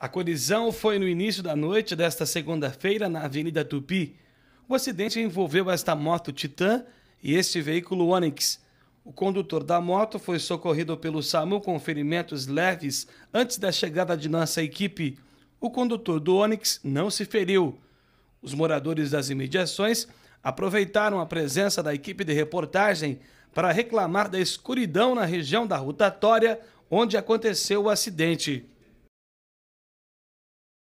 A colisão foi no início da noite desta segunda-feira na Avenida Tupi. O acidente envolveu esta moto Titan e este veículo Onix. O condutor da moto foi socorrido pelo SAMU com ferimentos leves antes da chegada de nossa equipe. O condutor do Onix não se feriu. Os moradores das imediações aproveitaram a presença da equipe de reportagem para reclamar da escuridão na região da rotatória onde aconteceu o acidente.